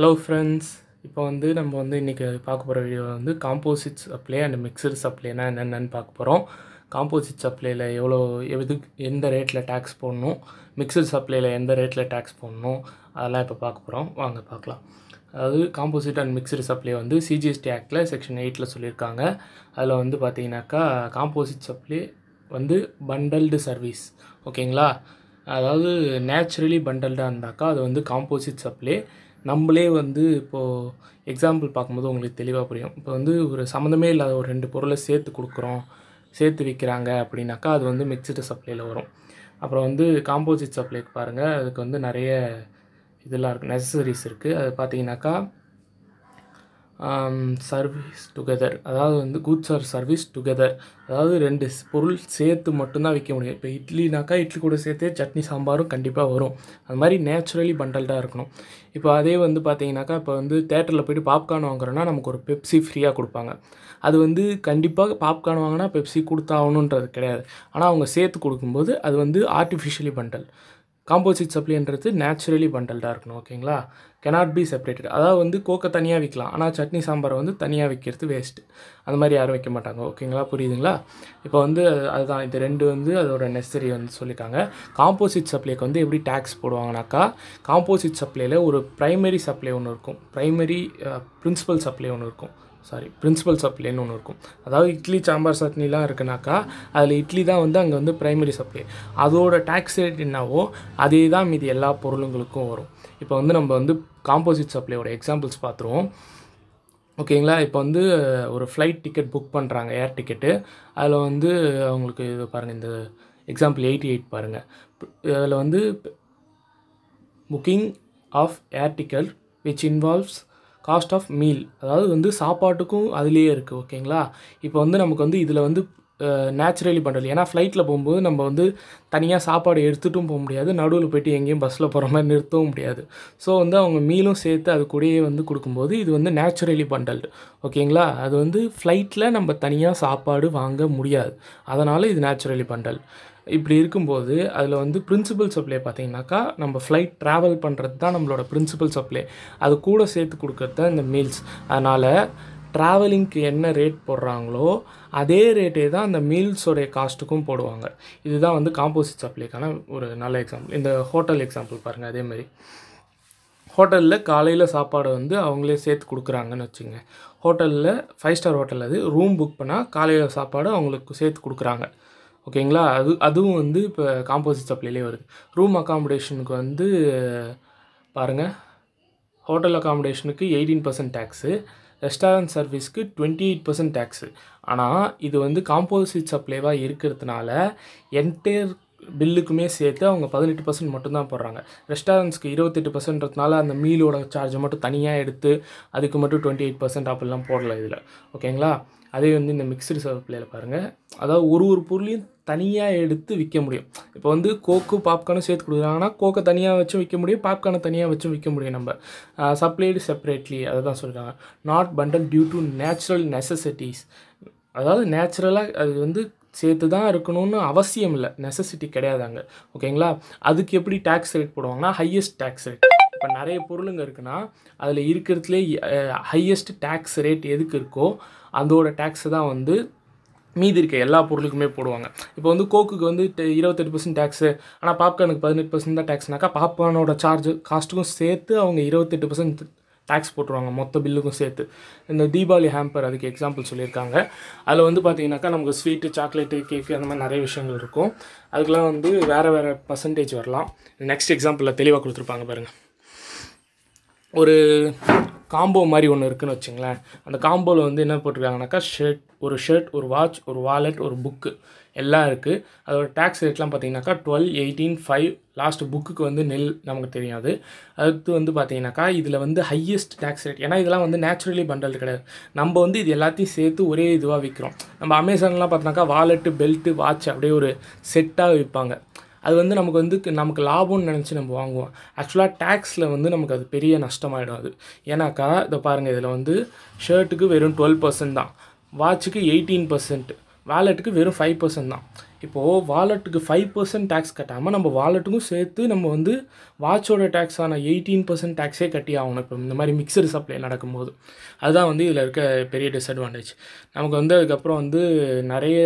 hello friends இப்போ வந்து நம்ம வந்து இன்றைக்கி பார்க்க போகிற வீடியோ வந்து காம்போசிட் சப்ளை அண்ட் மிக்சர் சப்ளைனா என்னென்னு பார்க்க போகிறோம் காம்போசிட் சப்ளையில் எவ்வளோ எது எந்த ரேட்டில் டேக்ஸ் போடணும் மிக்சர் சப்ளையில் எந்த ரேட்டில் டேக்ஸ் போடணும் அதெல்லாம் இப்போ பார்க்க போகிறோம் வாங்க பார்க்கலாம் அதாவது காம்போசிட் அண்ட் மிக்சர் சப்ளை வந்து சிஜிஎஸ்டி ஆக்டில் செக்ஷன் எயிட்டில் சொல்லியிருக்காங்க அதில் வந்து பார்த்தீங்கன்னாக்கா காம்போசிட் சப்ளை வந்து பண்டல்டு சர்வீஸ் ஓகேங்களா அதாவது நேச்சுரலி பண்டல்டாக இருந்தாக்கா அது வந்து காம்போசிட் சப்ளை நம்மளே வந்து இப்போது எக்ஸாம்பிள் பார்க்கும்போது உங்களுக்கு தெளிவாக புரியும் இப்போ வந்து ஒரு சம்மந்தமே இல்லாத ஒரு ரெண்டு பொருளை சேர்த்து கொடுக்குறோம் சேர்த்து விற்கிறாங்க அப்படின்னாக்கா அது வந்து மிக்சடு சப்ளையில் வரும் அப்புறம் வந்து காம்போசிட் சப்ளைக்கு பாருங்கள் அதுக்கு வந்து நிறைய இதெல்லாம் இருக்குது நெசசரிஸ் இருக்குது அது பார்த்தீங்கன்னாக்கா சர்வீஸ் டுகெதர் அதாவது வந்து குட்ஸ் ஆர் சர்வீஸ் டுகெதர் அதாவது ரெண்டு பொருள் சேர்த்து மட்டும்தான் விற்க முடியும் இப்போ இட்லினாக்கா இட்லி கூட சேர்த்தே சட்னி சாம்பாரும் கண்டிப்பாக வரும் அது மாதிரி நேச்சுரலி பண்டல்டாக இருக்கணும் இப்போ அதே வந்து பார்த்தீங்கனாக்கா இப்போ வந்து தேட்டரில் போய்ட்டு பாப்கார்ன் வாங்குறோன்னா நமக்கு ஒரு பெப்சி ஃப்ரீயாக கொடுப்பாங்க அது வந்து கண்டிப்பாக பாப்கார்ன் வாங்கினா பெப்சி கொடுத்தாகணுன்றது கிடையாது ஆனால் அவங்க சேர்த்து கொடுக்கும்போது அது வந்து ஆர்டிஃபிஷியலி பண்டல் காம்போசிட் சப்ளைன்றது நேச்சுரலி பண்டல்டாக இருக்கணும் ஓகேங்களா கெனாட் பி செப்பரேட்டட் அதாவது வந்து கோக்கை தனியாக விற்கலாம் ஆனால் சட்னி சாம்பாரை வந்து தனியாக விற்கிறது வேஸ்ட்டு அந்த மாதிரி யாரும் வைக்க மாட்டாங்க ஓகேங்களா புரியுதுங்களா இப்போ வந்து அதுதான் இது ரெண்டு வந்து அதோட நெசரி வந்து சொல்லியிருக்காங்க காம்போசிட் சப்ளைக்கு வந்து எப்படி டேக்ஸ் போடுவாங்கனாக்கா காம்போசிட் சப்ளையில் ஒரு ப்ரைமரி சப்ளை ஒன்று இருக்கும் ப்ரைமரி பிரின்சிபல் சப்ளை ஒன்று இருக்கும் சாரி பிரின்சிபல் சப்ளைன்னு ஒன்று இருக்கும் அதாவது இட்லி சாம்பார் சட்னிலாம் இருக்குனாக்கா அதில் இட்லி தான் வந்து அங்கே வந்து ப்ரைமரி சப்ளை அதோட டேக்ஸ் ரேட் என்னவோ அதே தான் மீதி எல்லா பொருளுங்களுக்கும் வரும் இப்போ வந்து நம்ம வந்து காம்போசிட் சப்ளையோட எக்ஸாம்பிள்ஸ் பார்த்துருவோம் ஓகேங்களா இப்போ வந்து ஒரு ஃப்ளைட் டிக்கெட் புக் பண்ணுறாங்க ஏர் டிக்கெட்டு அதில் வந்து அவங்களுக்கு இது பாருங்கள் இந்த எக்ஸாம்பிள் எயிட்டி எயிட் பாருங்கள் அதில் வந்து booking of air ticket which involves cost of meal அதாவது வந்து சாப்பாட்டுக்கும் அதுலேயே இருக்குது ஓகேங்களா இப்போ வந்து நமக்கு வந்து இதில் வந்து நேச்சுரலி பண்ணுறது ஏன்னா ஃப்ளைட்டில் போகும்போது நம்ம வந்து தனியாக சாப்பாடு எடுத்துகிட்டும் போக முடியாது நடுவில் போய்ட்டு எங்கேயும் பஸ்ஸில் போகிற மாதிரி நிறுத்தவும் முடியாது ஸோ வந்து அவங்க மீலும் சேர்த்து அது கூடயே வந்து கொடுக்கும்போது இது வந்து நேச்சுரலி பண்டல் ஓகேங்களா அது வந்து ஃப்ளைட்டில் நம்ம தனியாக சாப்பாடு வாங்க முடியாது அதனால் இது நேச்சுரலி பண்டல் இப்படி இருக்கும்போது அதில் வந்து பிரின்சிபல் சப்ளை பார்த்தீங்கன்னாக்கா நம்ம ஃப்ளைட் ட்ராவல் பண்ணுறது தான் நம்மளோட பிரின்சிபல் சப்ளை அது கூட சேர்த்து கொடுக்குறது தான் இந்த மீல்ஸ் அதனால் ட்ராவலிங்க்கு என்ன ரேட் போடுறாங்களோ அதே ரேட்டே தான் அந்த மீல்ஸோடைய காஸ்ட்டுக்கும் போடுவாங்க இதுதான் வந்து காம்போசிட் சப்ளைக்கான ஒரு நல்ல எக்ஸாம்பிள் இந்த ஹோட்டல் எக்ஸாம்பிள் பாருங்கள் அதேமாரி ஹோட்டலில் காலையில் சாப்பாடு வந்து அவங்களே சேர்த்து கொடுக்குறாங்கன்னு வச்சுங்க ஹோட்டலில் ஃபைவ் ஸ்டார் ஹோட்டல் அது ரூம் புக் பண்ணால் காலையில் சாப்பாடு அவங்களுக்கு சேர்த்து கொடுக்குறாங்க ஓகேங்களா அது அதுவும் வந்து இப்போ காம்போசிட் சப்ளைலே வருது ரூம் அக்காமடேஷனுக்கு வந்து பாருங்கள் ஹோட்டல் அக்காமடேஷனுக்கு எயிட்டீன் பர்சன்ட் டேக்ஸு ரெஸ்டாரண்ட் சர்வீஸ்க்கு டுவெண்ட்டி எயிட் பர்சன்ட் டேக்ஸு ஆனால் இது வந்து காம்போசிட் சப்ளைவாக இருக்கிறதுனால என்டையர் பில்லுக்குமே சேர்த்து அவங்க பதினெட்டு பர்சன்ட் மட்டும்தான் போடுறாங்க ரெஸ்டாரண்ட்ஸ்க்கு இருபத்தெட்டு பர்சன்ட்றதுனால அந்த மீலோட சார்ஜை மட்டும் தனியாக எடுத்து அதுக்கு மட்டும் டுவெண்ட்டி எயிட் பர்சன்ட் அப்படிலாம் போடல இதில் ஓகேங்களா அதே வந்து இந்த மிக்சடு சப்ளையில் பாருங்கள் அதாவது ஒரு ஒரு பொருளையும் தனியாக எடுத்து விற்க முடியும் இப்போ வந்து கோக்கு பாப்கார்னும் சேர்த்து கொடுக்குறாங்கன்னா கோக்கை தனியாக வச்சும் விற்க முடியும் பாப்கார்னை தனியாக வச்சும் விற்க முடியும் நம்ம சப்ளைடு செப்பரேட்லி அதை தான் சொல்கிறாங்க not bundle due to natural necessities அதாவது நேச்சுரலாக அது வந்து சேர்த்து தான் இருக்கணும்னு அவசியம் இல்லை நெசசிட்டி கிடையாது அங்கே ஓகேங்களா அதுக்கு எப்படி டேக்ஸ் ரேட் போடுவாங்கன்னா ஹையஸ்ட் டேக்ஸ் ரேட் இப்போ நிறைய பொருளுங்க இருக்குன்னா அதில் இருக்கிறதுலே ஹையஸ்ட் டேக்ஸ் ரேட் எதுக்கு இருக்கோ அதோட டேக்ஸு தான் வந்து மீதி இருக்க எல்லா பொருளுக்குமே போடுவாங்க இப்போ வந்து கோக்குக்கு வந்து இருபத்தெட்டு பர்சன்ட் டேக்ஸு ஆனால் பாப்கார்னுக்கு பதினெட்டு பர்சன்ட் தான் டேக்ஸ்னாக்கா பாப்கார்னோட சார்ஜ் காஸ்ட்டுக்கும் சேர்த்து அவங்க இருபத்தெட்டு பர்சன்ட் டேக்ஸ் போட்டுருவாங்க மொத்த பில்லுக்கும் சேர்த்து இந்த தீபாவளி ஹேம்பர் அதுக்கு எக்ஸாம்பிள் சொல்லியிருக்காங்க அதில் வந்து பார்த்திங்கனாக்கா நமக்கு ஸ்வீட்டு சாக்லேட்டு கேக்கு அந்த மாதிரி நிறைய விஷயங்கள் இருக்கும் அதுக்கெலாம் வந்து வேறு வேறு பர்சன்டேஜ் வரலாம் நெக்ஸ்ட் எக்ஸாம்பிளில் தெளிவாக கொடுத்துருப்பாங்க பாருங்கள் ஒரு காம்போ மாதிரி ஒன்று இருக்குதுன்னு வச்சுங்களேன் அந்த காம்போவில் வந்து என்ன போட்டிருக்காங்கனாக்கா ஷர்ட் ஒரு ஷர்ட் ஒரு வாட்ச் ஒரு வாலெட் ஒரு புக்கு எல்லாம் இருக்குது அதோட டேக்ஸ் ரேட்லாம் பார்த்தீங்கன்னாக்கா டுவெல் எயிட்டீன் ஃபைவ் லாஸ்ட் புக்குக்கு வந்து நெல் நமக்கு தெரியாது அடுத்து வந்து பார்த்தீங்கன்னாக்கா இதில் வந்து ஹையஸ்ட் டேக்ஸ் ரேட் ஏன்னா இதெல்லாம் வந்து நேச்சுரலி பண்டல் கிடையாது நம்ம வந்து இது எல்லாத்தையும் சேர்த்து ஒரே இதுவாக விற்கிறோம் நம்ம அமேசான்லாம் பார்த்தோன்னாக்கா வாலெட்டு பெல்ட்டு வாட்ச் அப்படியே ஒரு செட்டாக விற்பாங்க அது வந்து நமக்கு வந்து நமக்கு லாபம்னு நினச்சி நம்ம வாங்குவோம் ஆக்சுவலாக டேக்ஸில் வந்து நமக்கு அது பெரிய நஷ்டமாயிடும் அது ஏன்னாக்கா இதை பாருங்கள் இதில் வந்து ஷர்ட்டுக்கு வெறும் டுவெல் பர்சன்ட் தான் வாட்சுக்கு எயிட்டீன் பர்சன்ட் வாலெட்டுக்கு வெறும் ஃபைவ் பர்சன்ட் தான் இப்போது வாலெட்டுக்கு ஃபைவ் பர்சன்ட் டேக்ஸ் கட்டாமல் நம்ம வாலெட்டுக்கும் சேர்த்து நம்ம வந்து வாட்சோட டேக்ஸான எயிட்டீன் பர்சன்ட் டேக்ஸே கட்டி ஆகணும் இப்போ இந்த மாதிரி மிக்சடு சப்ளை நடக்கும்போது அதுதான் வந்து இதில் இருக்க பெரிய டிஸ்அட்வான்டேஜ் நமக்கு வந்து அதுக்கப்புறம் வந்து நிறைய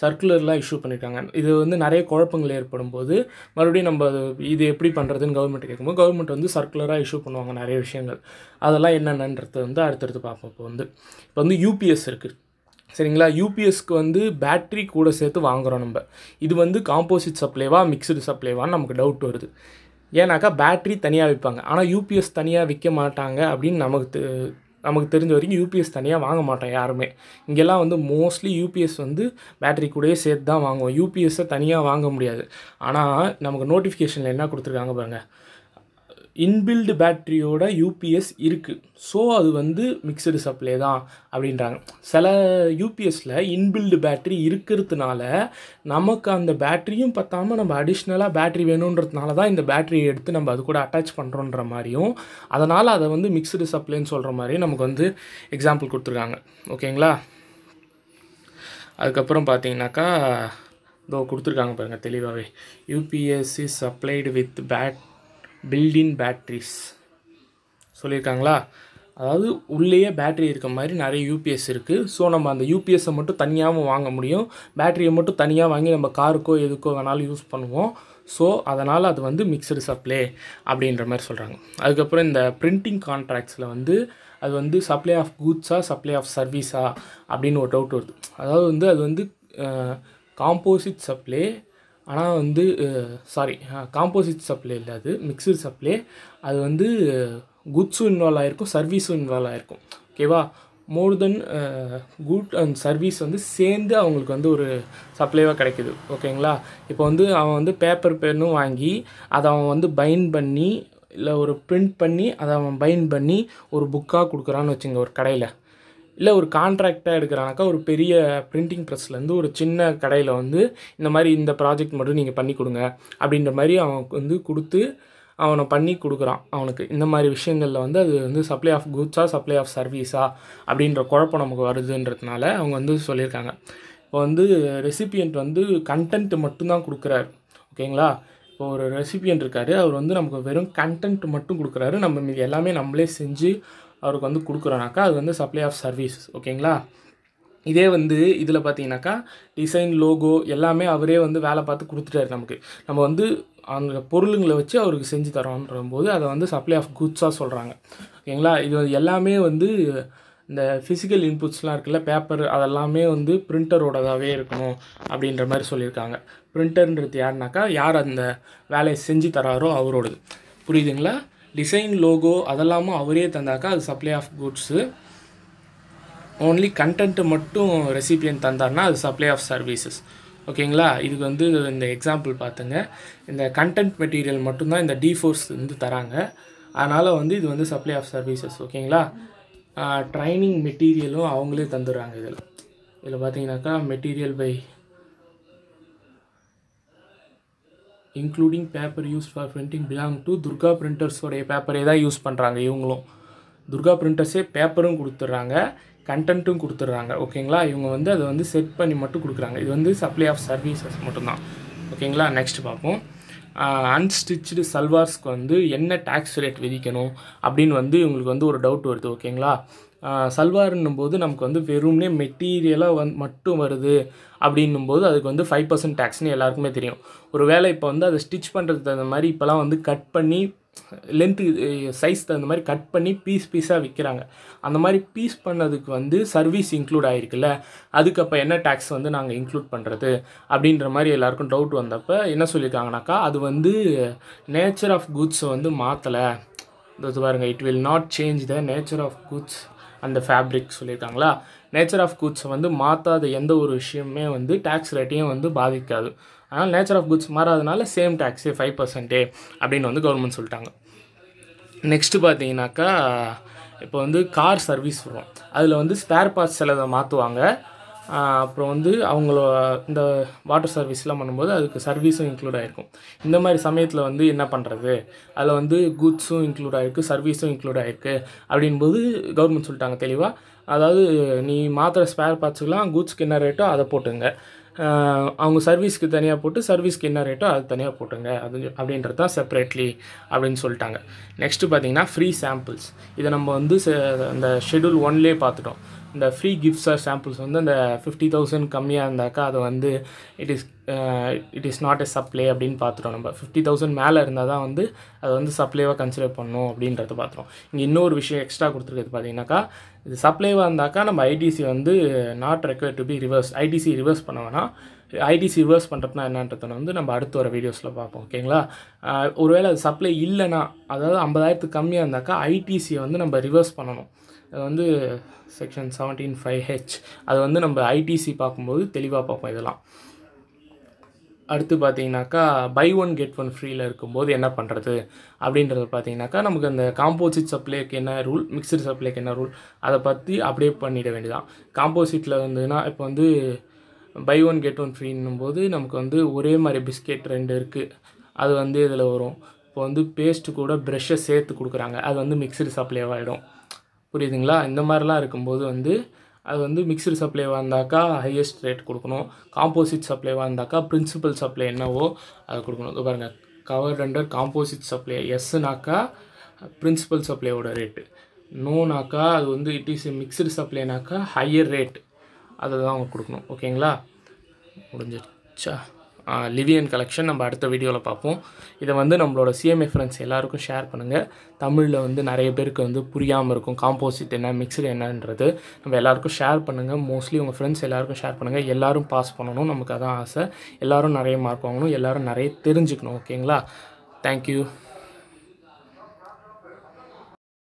சர்க்குலர்லாம் இஷ்யூ பண்ணியிருக்காங்க இது வந்து நிறைய குழப்பங்கள் ஏற்படும் போது மறுபடியும் நம்ம இது எப்படி பண்ணுறதுன்னு கவர்மெண்ட் கேட்கும்போது கவர்மெண்ட் வந்து சர்க்குலராக இஷ்யூ பண்ணுவாங்க நிறைய விஷயங்கள் அதெல்லாம் என்னென்னன்றது வந்து அடுத்தடுத்து பார்ப்போம் இப்போ வந்து இப்போ வந்து யூபிஎஸ் இருக்குது சரிங்களா யூபிஎஸ்க்கு வந்து பேட்ரி கூட சேர்த்து வாங்குகிறோம் நம்ம இது வந்து காம்போசிட் சப்ளைவா மிக்சடு சப்ளைவான்னு நமக்கு டவுட் வருது ஏன்னாக்கா பேட்ரி தனியாக விற்பாங்க ஆனால் யூபிஎஸ் தனியாக விற்க மாட்டாங்க அப்படின்னு நமக்கு நமக்கு தெரிஞ்ச வரைக்கும் யூபிஎஸ் தனியாக வாங்க மாட்டோம் யாருமே இங்கெல்லாம் வந்து மோஸ்ட்லி யூபிஎஸ் வந்து பேட்டரி கூடயே சேர்த்து தான் வாங்குவோம் யூபிஎஸ்ஸை தனியாக வாங்க முடியாது ஆனால் நமக்கு நோட்டிஃபிகேஷனில் என்ன கொடுத்துருக்காங்க பாருங்கள் இன்பில்டு பேட்ரியோட யூபிஎஸ் இருக்குது ஸோ அது வந்து மிக்சடு சப்ளை தான் அப்படின்றாங்க சில யூபிஎஸில் இன்பில்டு பேட்ரி இருக்கிறதுனால நமக்கு அந்த பேட்ரியும் பற்றாமல் நம்ம அடிஷ்னலாக பேட்ரி வேணுன்றதுனால தான் இந்த பேட்ரியை எடுத்து நம்ம அது கூட அட்டாச் பண்ணுறோன்ற மாதிரியும் அதனால் அதை வந்து மிக்சடு சப்ளைன்னு சொல்கிற மாதிரியும் நமக்கு வந்து எக்ஸாம்பிள் கொடுத்துருக்காங்க ஓகேங்களா அதுக்கப்புறம் பார்த்தீங்கன்னாக்கா இதோ கொடுத்துருக்காங்க பாருங்கள் தெளிவாகவே UPS supplied with bat built in batteries சொல்லியிருக்காங்களா அதாவது உள்ளேயே பேட்ரி இருக்க மாதிரி நிறைய யூபிஎஸ் இருக்குது ஸோ நம்ம அந்த யூபிஎஸ்ஸை மட்டும் தனியாகவும் வாங்க முடியும் பேட்டரியை மட்டும் தனியாக வாங்கி நம்ம காருக்கோ எதுக்கோ வேணாலும் யூஸ் பண்ணுவோம் ஸோ அதனால் அது வந்து மிக்சடு சப்ளை அப்படின்ற மாதிரி சொல்கிறாங்க அதுக்கப்புறம் இந்த பிரிண்டிங் கான்ட்ராக்ட்ஸில் வந்து அது வந்து சப்ளை ஆஃப் கூட்ஸா சப்ளை ஆஃப் சர்வீஸா அப்படின்னு ஒரு டவுட் வருது அதாவது வந்து அது வந்து காம்போசிட் சப்ளை ஆனால் வந்து சாரி காம்போசிட் சப்ளை இல்லை அது மிக்சர் சப்ளை அது வந்து குட்ஸும் இன்வால்வ் ஆகிருக்கும் சர்வீஸும் இன்வால்வ் ஆகிருக்கும் ஓகேவா more than good and service வந்து சேர்ந்து அவங்களுக்கு வந்து ஒரு சப்ளைவாக கிடைக்கிது ஓகேங்களா இப்போ வந்து அவன் வந்து பேப்பர் பென்னும் வாங்கி அதை அவன் வந்து பைன் பண்ணி இல்லை ஒரு ப்ரிண்ட் பண்ணி அதை அவன் பைன் பண்ணி ஒரு புக்காக கொடுக்குறான்னு வச்சுங்க ஒரு கடையில் இல்லை ஒரு கான்ட்ராக்டாக எடுக்கிறானாக்கா ஒரு பெரிய பிரிண்டிங் ப்ரெஸ்லேருந்து ஒரு சின்ன கடையில் வந்து இந்த மாதிரி இந்த ப்ராஜெக்ட் மட்டும் நீங்கள் பண்ணி கொடுங்க அப்படின்ற மாதிரி அவனுக்கு வந்து கொடுத்து அவனை பண்ணி கொடுக்குறான் அவனுக்கு இந்த மாதிரி விஷயங்களில் வந்து அது வந்து சப்ளை ஆஃப் குட்ஸா சப்ளை ஆஃப் சர்வீஸா அப்படின்ற குழப்பம் நமக்கு வருதுன்றதுனால அவங்க வந்து சொல்லியிருக்காங்க இப்போ வந்து ரெசிபியன்ட் வந்து கண்டென்ட் மட்டும்தான் கொடுக்குறாரு ஓகேங்களா இப்போ ஒரு ரெசிபியன்ட் இருக்கார் அவர் வந்து நமக்கு வெறும் கண்டென்ட் மட்டும் கொடுக்குறாரு நம்ம எல்லாமே நம்மளே செஞ்சு அவருக்கு வந்து கொடுக்குறோனாக்கா அது வந்து சப்ளை ஆஃப் சர்வீஸ் ஓகேங்களா இதே வந்து இதில் பார்த்தீங்கன்னாக்கா டிசைன் லோகோ எல்லாமே அவரே வந்து வேலை பார்த்து கொடுத்துட்டாரு நமக்கு நம்ம வந்து அந்த பொருளுங்களை வச்சு அவருக்கு செஞ்சு தரோன்ற போது அதை வந்து சப்ளை ஆஃப் குட்ஸாக சொல்கிறாங்க ஓகேங்களா இது எல்லாமே வந்து இந்த ஃபிசிக்கல் இன்புட்ஸ்லாம் இருக்குல்ல பேப்பர் அதெல்லாமே வந்து பிரிண்டரோடதாகவே இருக்கணும் அப்படின்ற மாதிரி சொல்லியிருக்காங்க பிரிண்டர்ன்றது யாருனாக்கா யார் அந்த வேலையை செஞ்சு தராரோ அவரோடது புரியுதுங்களா டிசைன் லோகோ அதெல்லாமும் அவரே தந்தாக்கா அது supply of goods only content மட்டும் ரெசிபியன் தந்தார்னா அது சப்ளை ஆஃப் சர்வீசஸ் ஓகேங்களா இதுக்கு வந்து இந்த எக்ஸாம்பிள் பார்த்துங்க இந்த கண்டென்ட் மெட்டீரியல் மட்டும்தான் இந்த டி வந்து தராங்க அதனால் வந்து இது வந்து சப்ளை ஆஃப் சர்வீசஸ் ஓகேங்களா ட்ரைனிங் மெட்டீரியலும் அவங்களே தந்துடுறாங்க இதில் இதில் பார்த்தீங்கன்னாக்கா material by including paper use for printing belong to Durga பிரிண்டர்ஸோடைய பேப்பரே தான் யூஸ் பண்ணுறாங்க இவங்களும் துர்கா பிரிண்டர்ஸே பேப்பரும் கொடுத்துட்றாங்க கண்டென்ட்டும் கொடுத்துட்றாங்க ஓகேங்களா இவங்க வந்து அதை வந்து செட் பண்ணி மட்டும் கொடுக்குறாங்க இது வந்து சப்ளை ஆஃப் சர்வீசஸ் மட்டும்தான் ஓகேங்களா நெக்ஸ்ட் பார்ப்போம் அன்ஸ்டிச்சு சல்வார்ஸ்க்கு வந்து என்ன டேக்ஸ் ரேட் விதிக்கணும் அப்படின்னு வந்து இவங்களுக்கு வந்து ஒரு டவுட் வருது ஓகேங்களா சல்வார்னும் போது நமக்கு வந்து வெறும்னே மெட்டீரியலாக வந் மட்டும் வருது அப்படின்னும் போது அதுக்கு வந்து ஃபைவ் பர்சன்ட் டேக்ஸ்னு எல்லாருக்குமே தெரியும் ஒரு வேலை இப்போ வந்து அதை ஸ்டிச் பண்ணுறதுக்கு தகுந்த மாதிரி இப்போலாம் வந்து கட் பண்ணி லென்த்து சைஸ் தகுந்த மாதிரி கட் பண்ணி பீஸ் பீஸாக விற்கிறாங்க அந்த மாதிரி பீஸ் பண்ணதுக்கு வந்து சர்வீஸ் இன்க்ளூட் ஆகிருக்குல்ல அதுக்கு அப்போ என்ன டேக்ஸ் வந்து நாங்கள் இன்க்ளூட் பண்ணுறது அப்படின்ற மாதிரி எல்லாருக்கும் டவுட் வந்தப்போ என்ன சொல்லியிருக்காங்கனாக்கா அது வந்து நேச்சர் ஆஃப் குட்ஸை வந்து மாற்றலை பாருங்கள் it will not change the nature of goods அந்த ஃபேப்ரிக் சொல்லியிருக்காங்களா நேச்சர் ஆஃப் குட்ஸை வந்து மாற்றாத எந்த ஒரு விஷயமே வந்து டேக்ஸ் ரேட்டையும் வந்து பாதிக்காது ஆனால் நேச்சர் ஆஃப் குட்ஸ் மாறாதனால சேம் டேக்ஸே ஃபைவ் பர்சன்ட்டே அப்படின்னு வந்து கவர்மெண்ட் சொல்லிட்டாங்க நெக்ஸ்ட்டு பார்த்தீங்கன்னாக்கா இப்போ வந்து கார் சர்வீஸ் வரும் அதில் வந்து ஸ்பேர் பார்ட்ஸ் சிலதை மாற்றுவாங்க அப்புறம் வந்து அவங்கள இந்த வாட்டர் சர்வீஸ்லாம் பண்ணும்போது அதுக்கு சர்வீஸும் இன்க்ளூட் ஆகிருக்கும் இந்த மாதிரி சமயத்தில் வந்து என்ன பண்ணுறது அதில் வந்து குட்ஸும் இன்க்ளூட் ஆகிருக்கு சர்வீஸும் இன்க்ளூட் ஆகிருக்கு அப்படின்போது கவர்மெண்ட் சொல்லிட்டாங்க தெளிவாக அதாவது நீ மாத்திர ஸ்பேர் பார்ட்ஸுக்கெலாம் குட்ஸ்க்கு என்ன ரேட்டோ அதை போட்டுங்க அவங்க சர்வீஸ்க்கு தனியாக போட்டு சர்வீஸ்க்கு என்ன ரேட்டோ அது தனியாக போட்டுங்க அது அப்படின்றது தான் செப்பரேட்லி அப்படின்னு சொல்லிட்டாங்க நெக்ஸ்ட்டு பார்த்தீங்கன்னா ஃப்ரீ சாம்பிள்ஸ் இதை நம்ம வந்து அந்த ஷெடியூல் ஒன்லேயே பார்த்துட்டோம் இந்த ஃப்ரீ கிஃப்ட்ஸ் ஆர் சாம்பிள்ஸ் வந்து அந்த ஃபிஃப்டி தௌசண்ட் கம்மியாக இருந்தாக்கா அதை வந்து it is it is not a supply அப்படின்னு பார்த்துட்டோம் நம்ம ஃபிஃப்டி தௌசண்ட் மேலே இருந்தால் தான் வந்து அதை வந்து சப்ளைவாக கன்சிடர் பண்ணணும் அப்படின்றத பார்த்துரும் இங்கே இன்னொரு விஷயம் எக்ஸ்ட்ரா கொடுத்துருக்கிறது பார்த்தீங்கன்னாக்கா இது சப்ளைவாக இருந்தாக்கா நம்ம ஐடிசி வந்து not require to be reverse ITC reverse பண்ண ஐடிசி ரிவர்ஸ் பண்ணுறதுனா என்னன்றத வந்து நம்ம அடுத்து வர வீடியோஸில் பார்ப்போம் ஓகேங்களா ஒருவேளை அது சப்ளை இல்லைனா அதாவது ஐம்பதாயிரத்துக்கு கம்மியாக இருந்தாக்கா ஐடிசியை வந்து நம்ம ரிவர்ஸ் பண்ணணும் அது வந்து செக்ஷன் செவன்டீன் ஃபைவ் ஹெச் அது வந்து நம்ம ஐடிசி பார்க்கும்போது தெளிவாக பார்ப்போம் இதெல்லாம் அடுத்து பார்த்தீங்கனாக்கா பை ஒன் கெட் ஒன் ஃப்ரீயில் இருக்கும்போது என்ன பண்ணுறது அப்படின்றத பார்த்தீங்கனாக்கா நமக்கு அந்த காம்போசிட் சப்ளைக்கு என்ன ரூல் மிக்சர் சப்ளைக்கு என்ன ரூல் அதை பற்றி அப்படியே பண்ணிட வேண்டியதான் காம்போசிட்டில் வந்துன்னா இப்போ வந்து பை ஒன் கெட் ஒன் ஃப்ரீன்னும் போது நமக்கு வந்து ஒரே மாதிரி பிஸ்கெட் ரெண்டு இருக்குது அது வந்து இதில் வரும் இப்போ வந்து பேஸ்ட்டு கூட ப்ரெஷ்ஷை சேர்த்து கொடுக்குறாங்க அது வந்து சப்ளை ஆகிடும் புரியுதுங்களா இந்த மாதிரிலாம் இருக்கும்போது வந்து அது வந்து மிக்சர் சப்ளைவாக இருந்தாக்கா ஹையஸ்ட் ரேட் கொடுக்கணும் காம்போசிட் சப்ளைவாக இருந்தாக்கா பிரின்சிபல் சப்ளை என்னவோ அதை கொடுக்கணும் பாருங்கள் கவர் அண்டர் காம்போசிட் சப்ளை எஸ்னாக்கா பிரின்சிபல் சப்ளையோட ரேட்டு நோனாக்கா அது வந்து இட் இஸ் மிக்சடு சப்ளைனாக்கா ஹையர் ரேட் அதை தான் அவங்க கொடுக்கணும் ஓகேங்களா முடிஞ்சிருச்சா லிவியன் கலெக்ஷன் நம்ம அடுத்த வீடியோவில் பார்ப்போம் இதை வந்து நம்மளோட சிஎம்ஏ ஃப்ரெண்ட்ஸ் எல்லாருக்கும் ஷேர் பண்ணுங்கள் தமிழில் வந்து நிறைய பேருக்கு வந்து புரியாமல் இருக்கும் காம்போசிட் என்ன மிக்சர் என்னன்றது நம்ம எல்லாருக்கும் ஷேர் பண்ணுங்கள் மோஸ்ட்லி உங்கள் ஃப்ரெண்ட்ஸ் எல்லாருக்கும் ஷேர் பண்ணுங்கள் எல்லோரும் பாஸ் பண்ணணும் நமக்கு அதான் ஆசை எல்லோரும் நிறைய மார்க் வாங்கணும் எல்லோரும் நிறைய தெரிஞ்சுக்கணும் ஓகேங்களா தேங்க்யூ